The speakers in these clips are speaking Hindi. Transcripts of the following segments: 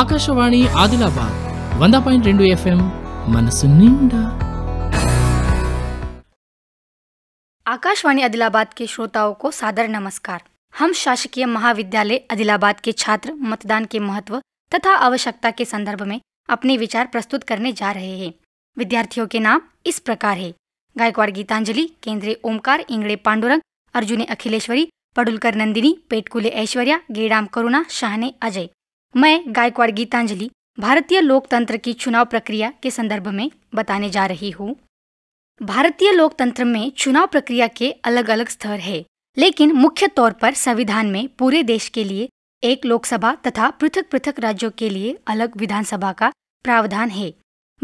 ఆకాశవాణి ఆదిలాబాద్ వంద ఎఫ్ఎం మనసు నిండా आकाशवाणी आदिलाबाद के श्रोताओं को सादर नमस्कार हम शासकीय महाविद्यालय आदिलाबाद के छात्र मतदान के महत्व तथा आवश्यकता के संदर्भ में अपने विचार प्रस्तुत करने जा रहे हैं विद्यार्थियों के नाम इस प्रकार है गायकवाड़ गीतांजलि केंद्रीय ओमकार इंगड़े पांडुरंग अर्जुने अखिलेश्वरी पडुलकर नंदिनी पेटकुले ऐश्वर्या गेड़ाम करुणा शाहने अजय मैं गायकवाड़ गीतांजलि भारतीय लोकतंत्र की चुनाव प्रक्रिया के संदर्भ में बताने जा रही हूँ भारतीय लोकतंत्र में चुनाव प्रक्रिया के अलग अलग स्तर है लेकिन मुख्य तौर पर संविधान में पूरे देश के लिए एक लोकसभा तथा पृथक पृथक राज्यों के लिए अलग विधानसभा का प्रावधान है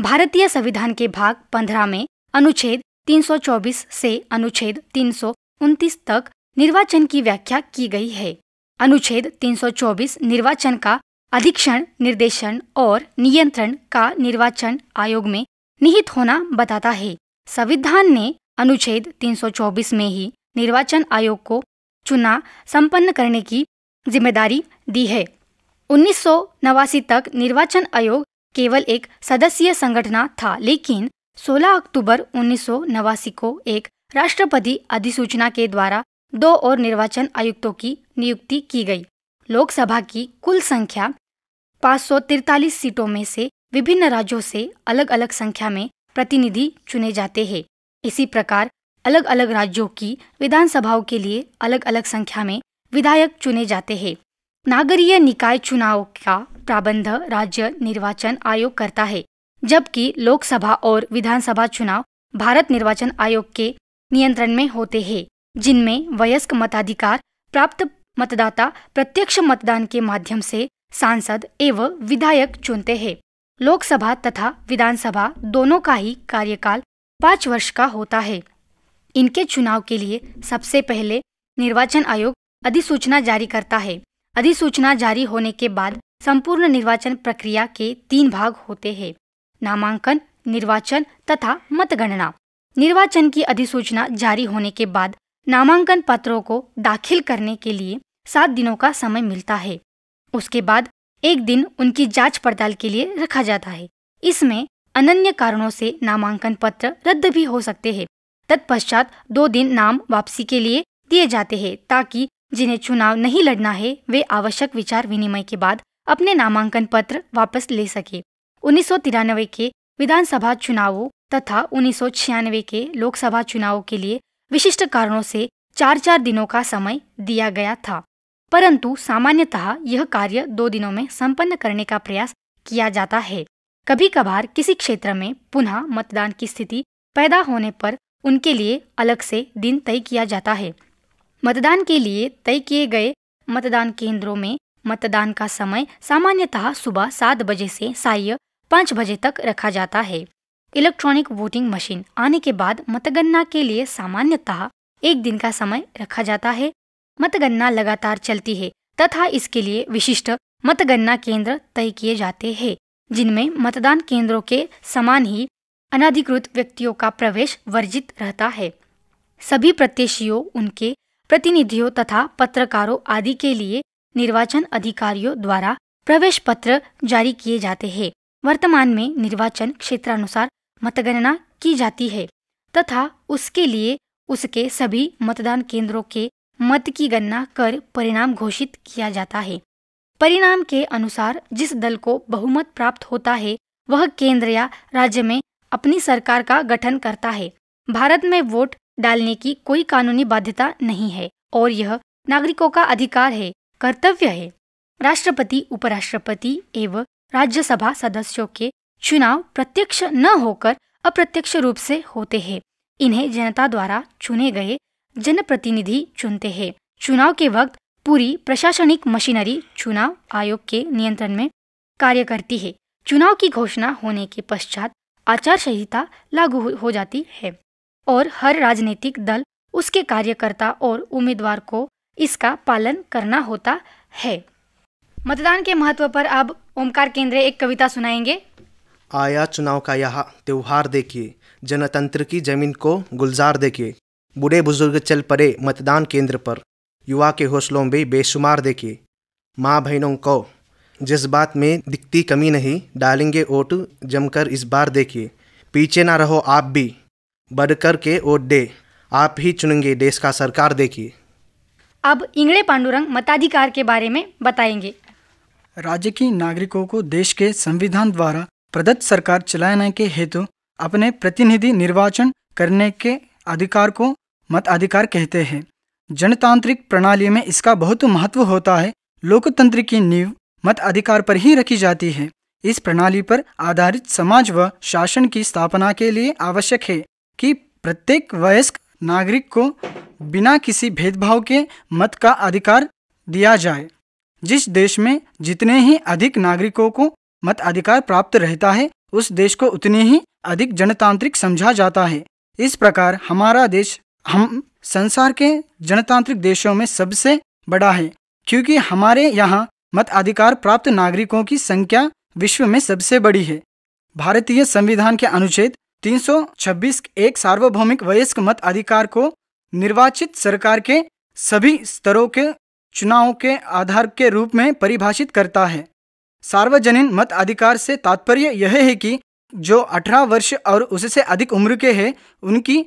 भारतीय संविधान के भाग पंद्रह में अनुच्छेद 324 से अनुच्छेद 329 तक निर्वाचन की व्याख्या की गई है अनुच्छेद 324 निर्वाचन का अधीक्षण निर्देशन और नियंत्रण का निर्वाचन आयोग में निहित होना बताता है संविधान ने अनुच्छेद 324 में ही निर्वाचन आयोग को चुनाव संपन्न करने की जिम्मेदारी दी है उन्नीस तक निर्वाचन आयोग केवल एक सदस्यीय संगठन था लेकिन 16 अक्टूबर उन्नीस को एक राष्ट्रपति अधिसूचना के द्वारा दो और निर्वाचन आयुक्तों की नियुक्ति की गई लोकसभा की कुल संख्या पाँच सीटों में से विभिन्न राज्यों से अलग अलग संख्या में प्रतिनिधि चुने जाते हैं इसी प्रकार अलग अलग राज्यों की विधानसभाओं के लिए अलग अलग संख्या में विधायक चुने जाते हैं नागरीय निकाय चुनाव का प्राबंध राज्य निर्वाचन आयोग करता है जबकि लोकसभा और विधानसभा चुनाव भारत निर्वाचन आयोग के नियंत्रण में होते हैं जिनमें वयस्क मताधिकार प्राप्त मतदाता प्रत्यक्ष मतदान के माध्यम से सांसद एवं विधायक चुनते हैं लोकसभा तथा विधानसभा दोनों का ही कार्यकाल पाँच वर्ष का होता है इनके चुनाव के लिए सबसे पहले निर्वाचन आयोग अधिसूचना जारी करता है अधिसूचना जारी होने के बाद संपूर्ण निर्वाचन प्रक्रिया के तीन भाग होते हैं नामांकन निर्वाचन तथा मतगणना निर्वाचन की अधिसूचना जारी होने के बाद नामांकन पत्रों को दाखिल करने के लिए सात दिनों का समय मिलता है उसके बाद एक दिन उनकी जांच पड़ताल के लिए रखा जाता है इसमें अनन्य कारणों से नामांकन पत्र रद्द भी हो सकते हैं तत्पश्चात दो दिन नाम वापसी के लिए दिए जाते हैं ताकि जिन्हें चुनाव नहीं लड़ना है वे आवश्यक विचार विनिमय के बाद अपने नामांकन पत्र वापस ले सके उन्नीस के विधानसभा चुनावों तथा उन्नीस के लोकसभा चुनावों के लिए विशिष्ट कारणों से चार चार दिनों का समय दिया गया था परंतु सामान्यतः यह कार्य दो दिनों में संपन्न करने का प्रयास किया जाता है कभी कभार किसी क्षेत्र में पुनः मतदान की स्थिति पैदा होने पर उनके लिए अलग से दिन तय किया जाता है मतदान के लिए तय किए गए मतदान केंद्रों में मतदान का समय सामान्यतः सुबह सात बजे से साय पाँच बजे तक रखा जाता है इलेक्ट्रॉनिक वोटिंग मशीन आने के बाद मतगणना के लिए सामान्यतः एक दिन का समय रखा जाता है मतगणना लगातार चलती है तथा इसके लिए विशिष्ट मतगणना केंद्र तय किए जाते हैं जिनमें मतदान केंद्रों के समान ही अनाधिकृत व्यक्तियों का प्रवेश वर्जित रहता है सभी प्रत्याशियों उनके प्रतिनिधियों तथा पत्रकारों आदि के लिए निर्वाचन अधिकारियों द्वारा प्रवेश पत्र जारी किए जाते हैं वर्तमान में निर्वाचन क्षेत्रानुसार मतगणना की जाती है तथा उसके लिए उसके सभी मतदान केंद्रों के मत की गणना कर परिणाम घोषित किया जाता है परिणाम के अनुसार जिस दल को बहुमत प्राप्त होता है वह केंद्र या राज्य में अपनी सरकार का गठन करता है भारत में वोट डालने की कोई कानूनी बाध्यता नहीं है और यह नागरिकों का अधिकार है कर्तव्य है राष्ट्रपति उपराष्ट्रपति एवं राज्यसभा सदस्यों के चुनाव प्रत्यक्ष न होकर अप्रत्यक्ष रूप से होते हैं इन्हें जनता द्वारा चुने गए जनप्रतिनिधि चुनते हैं चुनाव के वक्त पूरी प्रशासनिक मशीनरी चुनाव आयोग के नियंत्रण में कार्य करती है चुनाव की घोषणा होने के पश्चात आचार संहिता लागू हो जाती है और हर राजनीतिक दल उसके कार्यकर्ता और उम्मीदवार को इसका पालन करना होता है मतदान के महत्व पर अब ओमकार केंद्र एक कविता सुनाएंगे आया चुनाव का यह त्योहार देखिए जनतंत्र की जमीन को गुलजार देखिए बूढ़े बुजुर्ग चल पड़े मतदान केंद्र पर युवा के हौसलों में बेशुमार देखे माँ बहनों को जिस बात में दिखती कमी नहीं डालेंगे वोट जमकर इस बार देखिए पीछे ना रहो आप भी बढ़कर के वोट दे आप ही चुनेंगे देश का सरकार देखिए अब इंगड़े पांडुरंग मताधिकार के बारे में बताएंगे राज्य की नागरिकों को देश के संविधान द्वारा प्रदत्त सरकार चलाने के हेतु अपने प्रतिनिधि निर्वाचन करने के अधिकार को मताधिकार कहते हैं जनतांत्रिक प्रणाली में इसका बहुत महत्व होता है लोकतंत्र की नींव मताधिकार पर ही रखी जाती है इस प्रणाली पर आधारित समाज व शासन की स्थापना के लिए आवश्यक है कि प्रत्येक वयस्क नागरिक को बिना किसी भेदभाव के मत का अधिकार दिया जाए जिस देश में जितने ही अधिक नागरिकों को मत अधिकार प्राप्त रहता है उस देश को उतनी ही अधिक जनतांत्रिक समझा जाता है इस प्रकार हमारा देश हम संसार के जनतांत्रिक देशों में सबसे बड़ा है क्योंकि हमारे यहाँ मत अधिकार प्राप्त नागरिकों की संख्या विश्व में सबसे बड़ी है भारतीय संविधान के अनुच्छेद 326 एक सार्वभौमिक वयस्क मत अधिकार को निर्वाचित सरकार के सभी स्तरों के चुनावों के आधार के रूप में परिभाषित करता है सार्वजनिक मत अधिकार से तात्पर्य यह है कि जो 18 वर्ष और उससे अधिक उम्र के हैं उनकी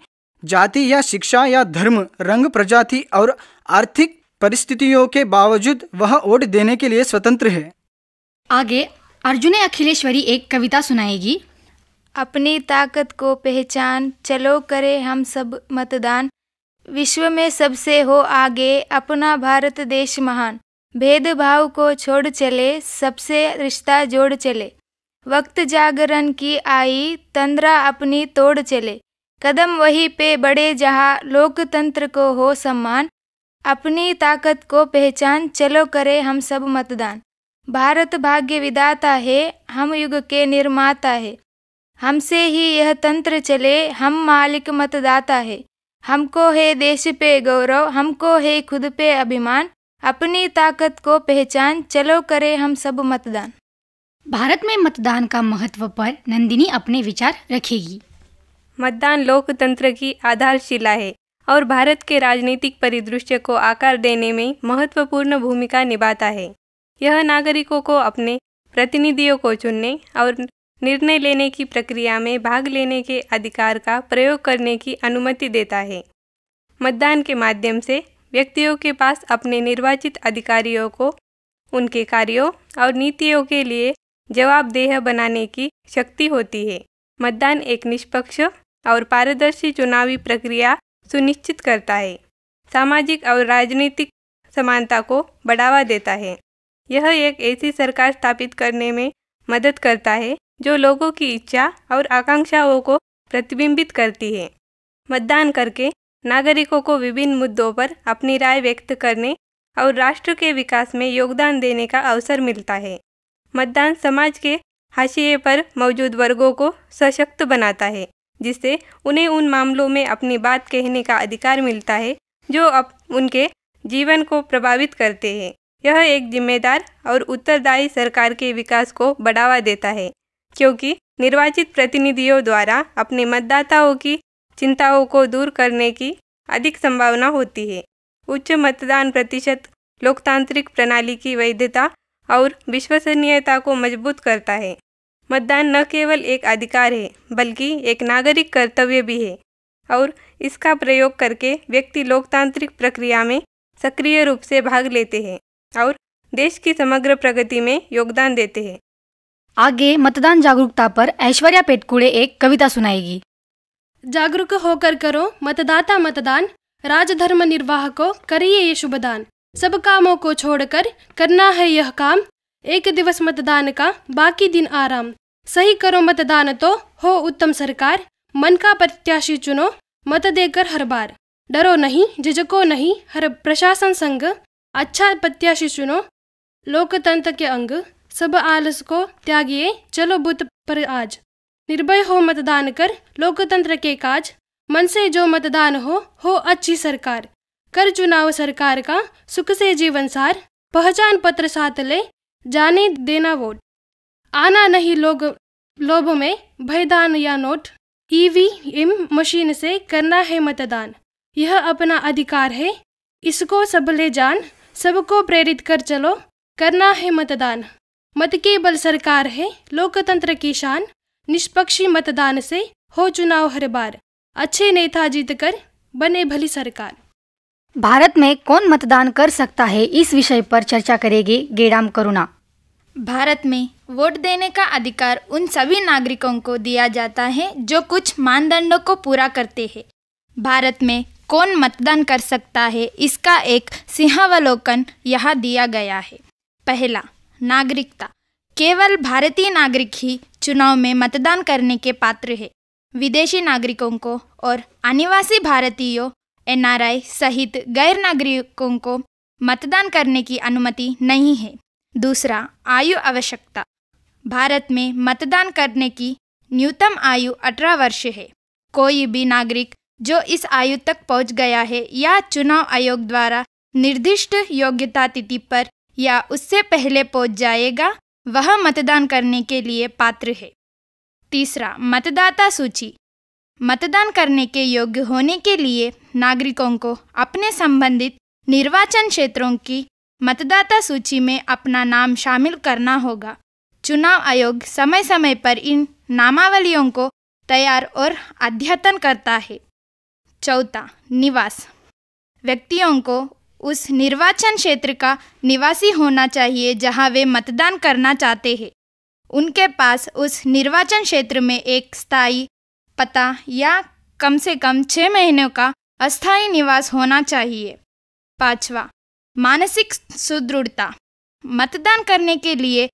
जाति या शिक्षा या धर्म रंग प्रजाति और आर्थिक परिस्थितियों के बावजूद वह वोट देने के लिए स्वतंत्र है आगे अर्जुन अखिलेश्वरी एक कविता सुनाएगी अपनी ताकत को पहचान चलो करे हम सब मतदान विश्व में सबसे हो आगे अपना भारत देश महान भेदभाव को छोड़ चले सबसे रिश्ता जोड़ चले वक्त जागरण की आई तंद्रा अपनी तोड़ चले कदम वहीं पे बड़े जहां लोकतंत्र को हो सम्मान अपनी ताकत को पहचान चलो करे हम सब मतदान भारत भाग्य विदाता है हम युग के निर्माता है हमसे ही यह तंत्र चले हम मालिक मतदाता है हमको है देश पे गौरव हमको है खुद पे अभिमान अपनी ताकत को पहचान चलो करे हम सब मतदान भारत में मतदान का महत्व पर नंदिनी अपने विचार रखेगी मतदान लोकतंत्र की आधारशिला है और भारत के राजनीतिक परिदृश्य को आकार देने में महत्वपूर्ण भूमिका निभाता है यह नागरिकों को अपने प्रतिनिधियों को चुनने और निर्णय लेने की प्रक्रिया में भाग लेने के अधिकार का प्रयोग करने की अनुमति देता है मतदान के माध्यम से व्यक्तियों के पास अपने निर्वाचित अधिकारियों को उनके कार्यों और नीतियों के लिए जवाबदेह बनाने की शक्ति होती है मतदान एक निष्पक्ष और पारदर्शी चुनावी प्रक्रिया सुनिश्चित करता है सामाजिक और राजनीतिक समानता को बढ़ावा देता है यह एक ऐसी सरकार स्थापित करने में मदद करता है जो लोगों की इच्छा और आकांक्षाओं को प्रतिबिंबित करती है मतदान करके नागरिकों को विभिन्न मुद्दों पर अपनी राय व्यक्त करने और राष्ट्र के विकास में योगदान देने का अवसर मिलता है मतदान समाज के हाशिए पर मौजूद वर्गों को सशक्त बनाता है जिससे उन्हें उन मामलों में अपनी बात कहने का अधिकार मिलता है जो अब उनके जीवन को प्रभावित करते हैं यह एक जिम्मेदार और उत्तरदायी सरकार के विकास को बढ़ावा देता है क्योंकि निर्वाचित प्रतिनिधियों द्वारा अपने मतदाताओं की चिंताओं को दूर करने की अधिक संभावना होती है उच्च मतदान प्रतिशत लोकतांत्रिक प्रणाली की वैधता और विश्वसनीयता को मजबूत करता है मतदान न केवल एक अधिकार है बल्कि एक नागरिक कर्तव्य भी है और इसका प्रयोग करके व्यक्ति लोकतांत्रिक प्रक्रिया में सक्रिय रूप से भाग लेते हैं और देश की समग्र प्रगति में योगदान देते हैं आगे मतदान जागरूकता पर ऐश्वर्या पेटकुड़े एक कविता सुनाएगी जागरूक होकर करो मतदाता मतदान राजधर्म निर्वाह को करिए ये शुभदान सब कामों को छोड़कर करना है यह काम एक दिवस मतदान का बाकी दिन आराम सही करो मतदान तो हो उत्तम सरकार मन का प्रत्याशी चुनो मत देकर हर बार डरो नहीं झिझको नहीं हर प्रशासन संग अच्छा प्रत्याशी चुनो लोकतंत्र के अंग सब आलस को त्यागिए चलो बुत पर आज निर्भय हो मतदान कर लोकतंत्र के काज मन से जो मतदान हो हो अच्छी सरकार कर चुनाव सरकार का सुख से जीवन सार पहचान पत्र साथ ले जाने देना वोट आना नहीं लोग लोभ में भयदान या नोट ईवीएम e मशीन से करना है मतदान यह अपना अधिकार है इसको सब ले जान सबको प्रेरित कर चलो करना है मतदान मत के बल सरकार है लोकतंत्र की शान निष्पक्षी मतदान से हो चुनाव हर बार अच्छे नेता जीत कर बने भली सरकार भारत में कौन मतदान कर सकता है इस विषय पर चर्चा करेगी गेडाम करुणा भारत में वोट देने का अधिकार उन सभी नागरिकों को दिया जाता है जो कुछ मानदंडों को पूरा करते हैं भारत में कौन मतदान कर सकता है इसका एक सिंहावलोकन यहाँ दिया गया है पहला नागरिकता केवल भारतीय नागरिक ही चुनाव में मतदान करने के पात्र है विदेशी नागरिकों को और अनिवासी भारतीयों एनआरआई सहित गैर नागरिकों को मतदान करने की अनुमति नहीं है दूसरा आयु आवश्यकता भारत में मतदान करने की न्यूनतम आयु अठारह वर्ष है कोई भी नागरिक जो इस आयु तक पहुंच गया है या चुनाव आयोग द्वारा निर्दिष्ट योग्यता तिथि पर या उससे पहले पहुंच जाएगा वह मतदान करने के लिए पात्र है तीसरा मतदाता सूची मतदान करने के योग्य होने के लिए नागरिकों को अपने संबंधित निर्वाचन क्षेत्रों की मतदाता सूची में अपना नाम शामिल करना होगा चुनाव आयोग समय समय पर इन नामावलियों को तैयार और अध्यतन करता है चौथा निवास व्यक्तियों को उस निर्वाचन क्षेत्र का निवासी होना चाहिए जहां वे मतदान करना चाहते हैं उनके पास उस निर्वाचन क्षेत्र में एक स्थायी पता या कम से कम छः महीनों का अस्थायी निवास होना चाहिए पांचवा मानसिक सुदृढ़ता मतदान करने के लिए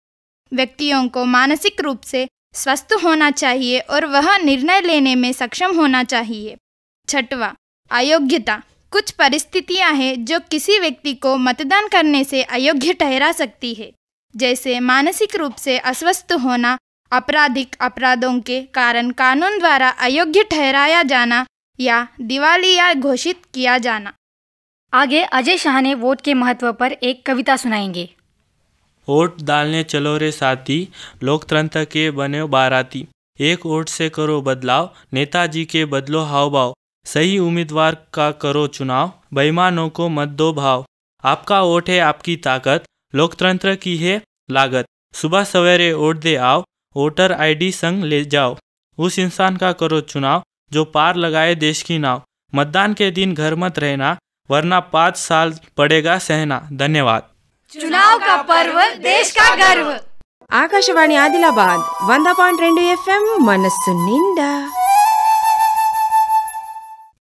व्यक्तियों को मानसिक रूप से स्वस्थ होना चाहिए और वह निर्णय लेने में सक्षम होना चाहिए छठवा अयोग्यता कुछ परिस्थितियां हैं जो किसी व्यक्ति को मतदान करने से अयोग्य ठहरा सकती है जैसे मानसिक रूप से अस्वस्थ होना आपराधिक अपराधों के कारण कानून द्वारा अयोग्य ठहराया जाना या दिवालिया घोषित किया जाना आगे अजय शाह ने वोट के महत्व पर एक कविता सुनाएंगे वोट डालने चलो रे साथी लोकतंत्र के बने बाराती एक वोट से करो बदलाव नेताजी के बदलो हाव भाव सही उम्मीदवार का करो चुनाव बेईमानों को मत दो भाव आपका वोट है आपकी ताकत लोकतंत्र की है लागत सुबह सवेरे वोट दे आओ वोटर आईडी संग ले जाओ उस इंसान का करो चुनाव जो पार लगाए देश की नाव मतदान के दिन घर मत रहना वरना पाँच साल पड़ेगा सहना धन्यवाद चुनाव का पर्व देश का गर्व आदिलाबाद वंदा पॉइंट रेंडो एफ एम మనస్సు నిండా